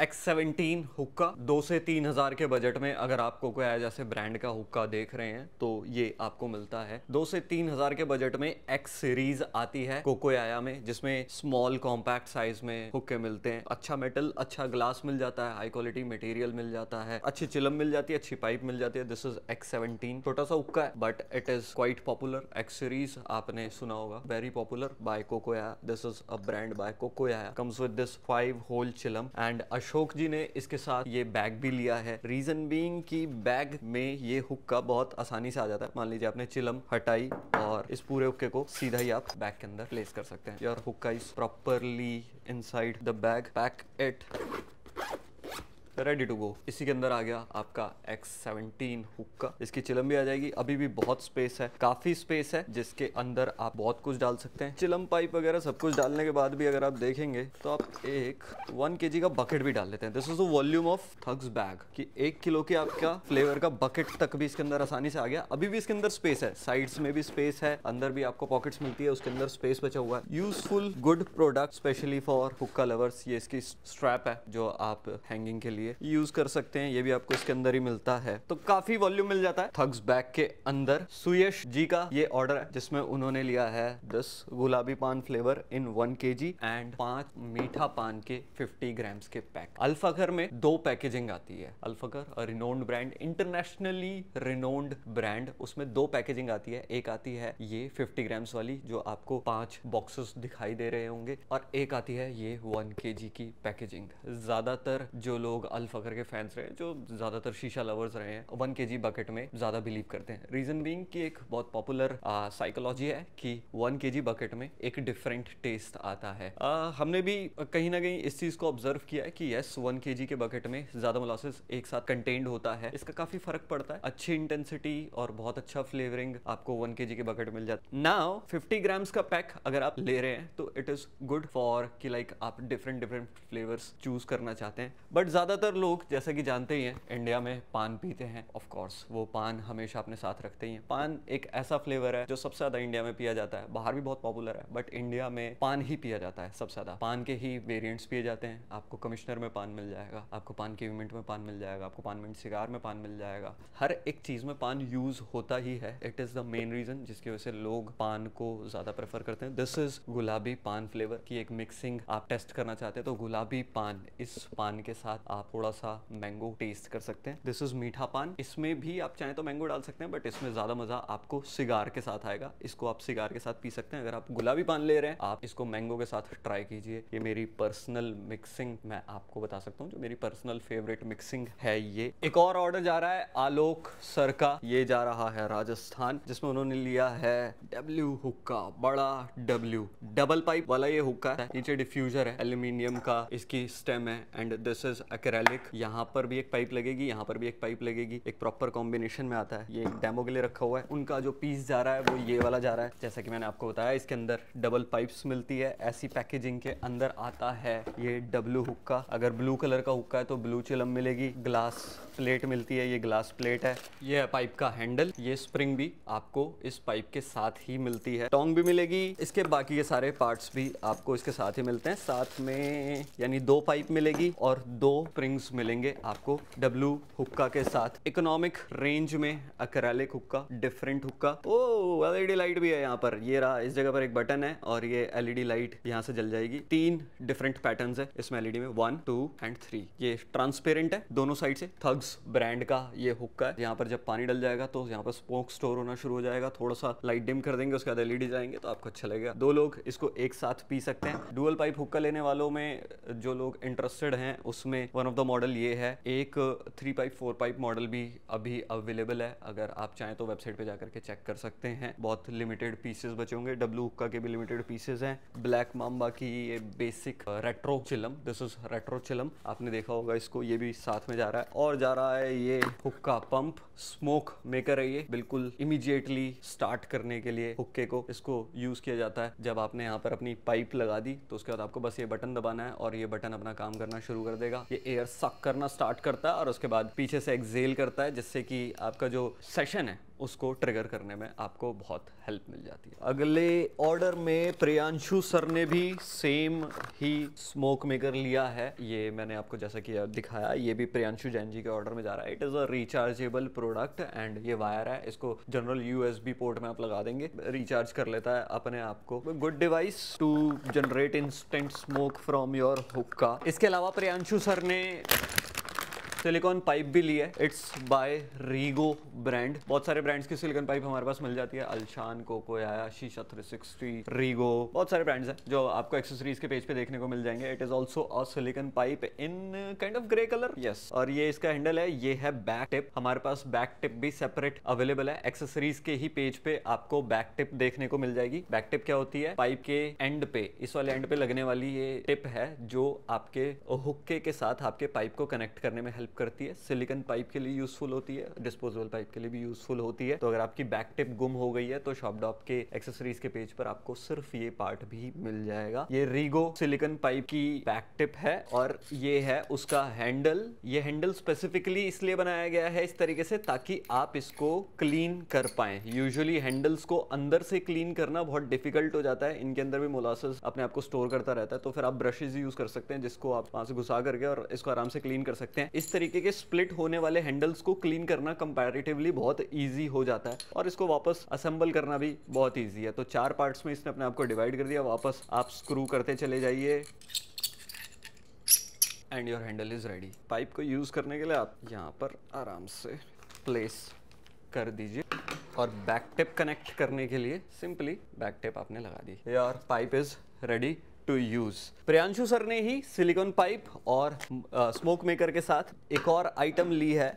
x seventeen हुक्का दो से तीन हज़ार के बजट में अगर आपको कोई जैसे ब्रांड का हुक्का देख रहे हैं तो ये आपको मिलता है दो से तीन हज़ार के बजट में X सीरीज आती है कोकोयाया में जिसमें स्मॉल कॉम्पैक्ट साइज में हुक्के मिलते हैं अच्छा मेटल अच्छा ग्लास मिल जाता है हाई क्वालिटी मटेरियल मिल जाता है अच्छी चिलम मिल जाती है अच्छी पाइप मिल जाती है दिस इज एक्स सेवनटीन छोटा सा हुक्का है but it is quite popular X series आपने सुना होगा very popular by Kokoya this is a brand by Kokoya comes with this five hole chillum and ash Ashok जी ने इसके साथ ये बैग भी लिया है रीजन बीइंग कि बैग में ये हुक्का बहुत आसानी से आ जाता है मान लीजिए आपने चिलम हटाई और इस पूरे हुक्के को सीधा ही आप बैग के अंदर प्लेस कर सकते हैं your hookah is properly inside the bag pack it ready to go इसी के अंदर आ गया आपका X17 हुक्का इसकी चिलम भी आ जाएगी अभी भी बहुत स्पेस है काफी स्पेस है जिसके अंदर आप बहुत कुछ डाल सकते हैं चिलम पाइप वगैरह सब कुछ डालने के बाद भी अगर आप देखेंगे तो आप एक वन के का बकेट भी डाल लेते हैं this is volume of thugs bag कि एक किलो के आपका फ्लेवर का बकेट तक भी इसके अंदर आसानी से आ गया अभी भी इसके अंदर स्पेस है साइड्स में भी स्पेस है अंदर भी आपको पॉकेट मिलती है उसके अंदर स्पेस बचा हुआ है useful good product specially for hookah lovers ये इसकी स्ट्रैप है जो आप हैंगिंग के लिए लिए यूज कर सकते हैं ये भी आपको इसके अंदर ही मिलता है तो काफी वॉल्यूम मिल जाता है थग्स बैग के अंदर सुयश जी का ये ऑर्डर है जिसमें उन्होंने लिया है दस गुलाबी पान फ्लेवर इन वन के एंड पांच मीठा पान के फिफ्टी ग्राम्स के पैक अल्फाघर में दो पैकेजिंग आती है Al Fakher renowned brand internationally renowned brand उसमें दो पैकेजिंग आती है एक आती है ये फिफ्टी ग्राम्स वाली जो आपको पांच बॉक्सेस दिखाई दे रहे होंगे और एक आती है ये वन के की पैकेजिंग ज्यादातर जो लोग अल फखर के फैंस रहे जो ज़्यादातर शीशा लवर्स रहे हैं वन के बकेट में ज़्यादा बिलीव करते हैं रीज़न बींग की एक बहुत पॉपुलर साइकोलॉजी है कि वन के बकेट में एक डिफरेंट टेस्ट आता है आ, हमने भी कहीं ना कहीं इस चीज़ को ऑब्जर्व किया है कि यस वन के के बकेट में ज़्यादा मोलासिस एक साथ कंटेन्ड होता है इसका काफ़ी फ़र्क पड़ता है अच्छी इंटेंसिटी और बहुत अच्छा फ्लेवरिंग आपको वन के के बकेट मिल जाता है नाउ फिफ्टी ग्राम्स का पैक अगर आप ले रहे हैं तो इट इज़ गुड फॉर कि लाइक आप डिफरेंट डिफरेंट फ्लेवर्स चूज करना चाहते हैं बट ज़्यादा ज़्यादातर लोग जैसा कि जानते ही हैं इंडिया में पान पीते हैं ऑफ कोर्स वो पान हमेशा अपने साथ रखते ही हैं पान एक ऐसा फ्लेवर है जो सबसे ज़्यादा इंडिया में पिया जाता है बाहर भी बहुत पॉपुलर है बट इंडिया में पान ही पिया जाता है सबसे ज़्यादा पान के ही वेरियंट्स पिए जाते हैं आपको कमिश्नर में पान मिल जाएगा आपको पान की मिंट में पान मिल जाएगा आपको पान मिनट सिगार में पान मिल जाएगा हर एक चीज़ में पान यूज़ होता ही है it is the main reason जिसकी वजह से लोग पान को ज़्यादा प्रेफर करते हैं दिस इज़ गुलाबी पान फ्लेवर की एक मिक्सिंग आप टेस्ट करना चाहते हैं तो गुलाबी पान इस पान के साथ आप थोड़ा सा मैंगो टेस्ट कर सकते हैं दिस इज मीठा पान इसमें भी आप चाहें तो मैंगो डाल सकते हैं बट इसमें ज्यादा मजा आपको सिगार के साथ आएगा इसको आप सिगार के साथ पी सकते हैं अगर आप गुलाबी पान ले रहे हैं आप इसको मैंगो के साथ ट्राई कीजिए ये मेरी पर्सनल मिक्सिंग मैं आपको बता सकता हूँ जो मेरी पर्सनल फेवरेट मिक्सिंग है ये एक और ऑर्डर जा रहा है आलोक सर का ये जा रहा है राजस्थान जिसमें उन्होंने लिया है डब्ल्यू हुक्का बड़ा डब्ल्यू डबल पाइप वाला ये हुक्का है नीचे डिफ्यूजर है एल्यूमिनियम का इसकी स्टेम है and this is Akra metallic यहाँ पर भी एक पाइप लगेगी यहाँ पर भी एक पाइप लगेगी एक प्रॉपर कॉम्बिनेशन में आता है ये एक डेमो के लिए रखा हुआ है उनका जो पीस जा रहा है वो ये वाला जा रहा है जैसा कि मैंने आपको बताया इसके अंदर डबल पाइप्स मिलती है ऐसी पैकेजिंग के अंदर आता है ये डब्लू हुक्का अगर ब्लू कलर का हुक्का है तो ब्लू चिलम मिलेगी ग्लास प्लेट मिलती है ये ग्लास प्लेट है ये है पाइप का हैंडल ये स्प्रिंग भी आपको इस पाइप के साथ ही मिलती है टोंग भी मिलेगी इसके बाकी के सारे पार्ट्स भी आपको इसके साथ ही मिलते हैं साथ में यानी दो पाइप मिलेगी और दो स्प्रिंग रिंग्स मिलेंगे आपको डब्लू हुक्का के साथ इकोनॉमिक रेंज में अक्रैलिक हुक्का डिफरेंट हुक्का ओ एलईडी लाइट भी है यहाँ पर ये रहा इस जगह पर एक बटन है और ये एलईडी लाइट यहाँ से जल जाएगी तीन डिफरेंट पैटर्न है इसमें एलईडी में वन टू एंड थ्री ये ट्रांसपेरेंट है दोनों साइड से थग्स ब्रांड का ये हुक्का है यहाँ पर जब पानी डल जाएगा तो यहाँ पर स्पोक स्टोर होना शुरू हो जाएगा थोड़ा सा लाइट डिम कर देंगे उसके बाद एलईडी जाएंगे तो आपको अच्छा लगेगा दो लोग इसको एक साथ पी सकते हैं डुअल पाइप हुक्का लेने वालों में जो लोग इंटरेस्टेड हैं उसमें वन ऑफ द तो मॉडल ये है एक three pipe four pipe model भी अभी अवेलेबल है अगर आप चाहें तो वेबसाइट पे जाकर के चेक कर सकते हैं बहुत लिमिटेड पीसेज बचे होंगे डब्लू हुक्का के भी लिमिटेड पीसेज हैं ब्लैक माम्बा की ये basic retro chillum this is retro chillum आपने देखा होगा इसको ये भी साथ में जा रहा है और जा रहा है ये हुक्का पंप स्मोक मेकर है ये बिल्कुल इमिजिएटली स्टार्ट करने के लिए हुक्के को इसको यूज किया जाता है जब आपने यहाँ पर अपनी पाइप लगा दी तो उसके बाद आपको बस ये बटन दबाना है और ये बटन अपना काम करना शुरू कर देगा ये एयर सक करना स्टार्ट करता है और उसके बाद पीछे से एक्सेल करता है जिससे कि आपका जो सेशन है उसको ट्रिगर करने में आपको बहुत हेल्प मिल जाती है अगले ऑर्डर में प्रियांशु सर ने भी सेम ही स्मोक मेकर लिया है ये मैंने आपको जैसा कि दिखाया ये भी प्रियांशु जैन जी के ऑर्डर में जा रहा है it is a rechargeable product and ये वायर है इसको जनरल यूएसबी पोर्ट में आप लगा देंगे रिचार्ज कर लेता है अपने आप को good device to generate instant smoke from your hookah इसके अलावा प्रियांशु सर ने सिलिकॉन पाइप भी ली है इट्स बाय रीगो ब्रांड बहुत सारे ब्रांड्स की सिलिकॉन पाइप हमारे पास मिल जाती है अलशान कोको आया शीशा थ्री सिक्सटी रीगो बहुत सारे ब्रांड्स हैं जो आपको एक्सेसरीज के पेज पे देखने को मिल जाएंगे it is also a silicone pipe in kind of grey colour yes और ये इसका हैंडल है ये है बैक टिप हमारे पास बैक टिप भी सेपरेट अवेलेबल है एक्सेसरीज के ही पेज पे आपको बैक टिप देखने को मिल जाएगी बैक टिप क्या होती है पाइप के एंड पे इस वाले एंड पे लगने वाली ये टिप है जो आपके हुक्के के साथ आपके पाइप को कनेक्ट करने में हेल्प हेल्प करती है सिलिकन पाइप के लिए यूजफुल होती है डिस्पोजेबल पाइप के लिए भी यूजफुल होती है तो अगर आपकी बैक टिप गुम हो गई है तो शॉपडॉप के एक्सेसरीज के पेज पर आपको सिर्फ ये पार्ट भी मिल जाएगा ये रीगो सिलिकन पाइप की बैक टिप है और ये है उसका हैंडल ये हैंडल स्पेसिफिकली इसलिए बनाया गया है इस तरीके से ताकि आप इसको क्लीन कर पाए यूजली हैंडल्स को अंदर से क्लीन करना बहुत डिफिकल्ट हो जाता है इनके अंदर भी मोलासस अपने आप को स्टोर करता रहता है तो फिर आप ब्रशेज यूज कर सकते हैं जिसको आप वहां से घुसा करके और इसको आराम से क्लीन कर सकते हैं इस तरीके के स्प्लिट होने वाले हैंडल्स को क्लीन करना कंपेरेटिवली बहुत ईजी हो जाता है और इसको वापस असेंबल करना भी बहुत ईजी है तो चार पार्ट्स में इसने अपने आप को डिवाइड कर दिया वापस आप स्क्रू करते चले जाइए and your handle is ready pipe को यूज़ करने के लिए आप यहाँ पर आराम से प्लेस कर दीजिए और बैक टिप कनेक्ट करने के लिए सिंपली बैक टिप आपने लगा दी यार pipe is ready to use Priyanshu sir ने ही सिलिकॉन पाइप और स्मोक uh, मेकर के साथ एक और आइटम ली है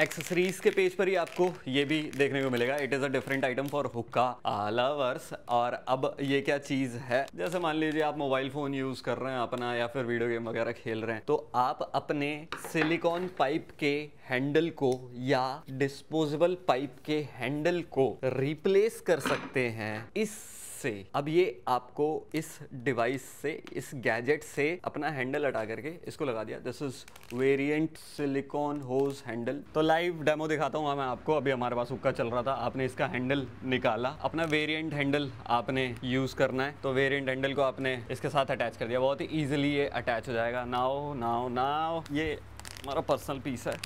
एक्सेसरीज के पेज पर ही आपको ये भी देखने को मिलेगा it is a different item for hookah lovers और अब ये क्या चीज है जैसे मान लीजिए आप मोबाइल फोन यूज कर रहे हैं अपना या फिर वीडियो गेम वगैरह खेल रहे हैं तो आप अपने सिलिकॉन पाइप के हैंडल को या डिस्पोजेबल पाइप के हैंडल को रिप्लेस कर सकते हैं इस से अब ये आपको इस डिवाइस से इस गैजेट से अपना हैंडल हटा करके इसको लगा दिया this is variant silicone hose handle तो लाइव डेमो दिखाता हूँ मैं आपको अभी हमारे पास उक्का चल रहा था आपने इसका हैंडल निकाला अपना वेरिएंट हैंडल आपने यूज करना है तो वेरियंट हैंडल को आपने इसके साथ अटैच कर दिया बहुत ही ईजिली ये अटैच हो जाएगा नाओ नाओ नाव ये हमारा पर्सनल पीस है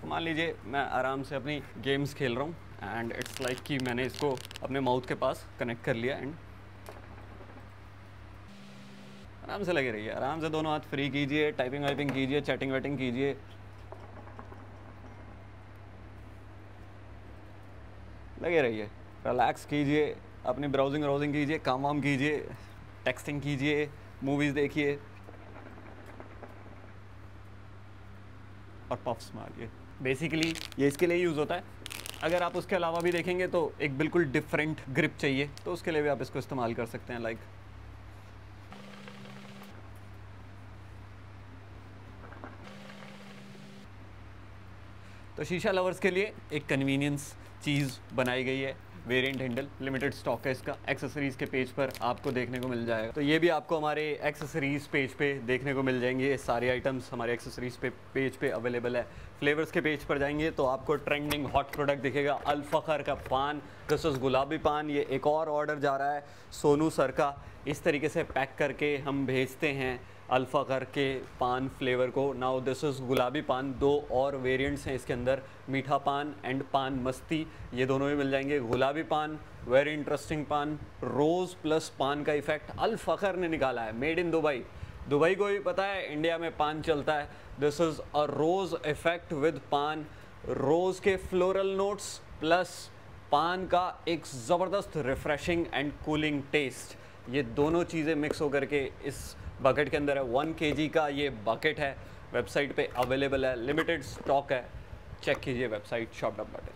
तो मान लीजिए मैं आराम से अपनी गेम्स खेल रहा हूँ एंड इट्स लाइक कि मैंने इसको अपने माउथ के पास कनेक्ट कर लिया एंड आराम से लगे रहिए आराम से दोनों हाथ फ्री कीजिए टाइपिंग वाइपिंग कीजिए चैटिंग वैटिंग कीजिए लगे रहिए रिलैक्स कीजिए अपनी ब्राउजिंग व्राउजिंग कीजिए काम वाम कीजिए टेक्सटिंग कीजिए मूवीज़ देखिए और पफ्स मारिए बेसिकली ये इसके लिए यूज़ होता है अगर आप उसके अलावा भी देखेंगे तो एक बिल्कुल डिफरेंट ग्रिप चाहिए तो उसके लिए भी आप इसको इस्तेमाल कर सकते हैं लाइक तो शीशा लवर्स के लिए एक कन्वीनियंस चीज़ बनाई गई है वेरिएंट हैंडल लिमिटेड स्टॉक है इसका एक्सेसरीज़ के पेज पर आपको देखने को मिल जाएगा तो ये भी आपको हमारे एक्सेसरीज़ पेज पे देखने को मिल जाएंगे ये सारे आइटम्स हमारे एक्सेसरीज़ पे पेज पे अवेलेबल है फ्लेवर्स के पेज पर जाएंगे तो आपको ट्रेंडिंग हॉट प्रोडक्ट दिखेगा अल्फ़र का पान कसस गुलाबी पान ये एक और ऑर्डर जा रहा है सोनू सर का इस तरीके से पैक करके हम भेजते हैं अल्फ़ा करके के पान फ्लेवर को नाउ दिस इज़ गुलाबी पान दो और वेरिएंट्स हैं इसके अंदर मीठा पान एंड पान मस्ती ये दोनों भी मिल जाएंगे गुलाबी पान वेरी इंटरेस्टिंग पान रोज़ प्लस पान का इफ़ेक्ट अलफ़र ने निकाला है मेड इन दुबई दुबई को भी पता है इंडिया में पान चलता है this is a rose effect with paan rose के फ्लोरल नोट्स प्लस पान का एक ज़बरदस्त रिफ़्रेशिंग एंड कूलिंग टेस्ट ये दोनों चीज़ें मिक्स होकर के इस बकेट के अंदर है वन के का ये बकेट है वेबसाइट पे अवेलेबल है लिमिटेड स्टॉक है चेक कीजिए वेबसाइट शॉप डब्बा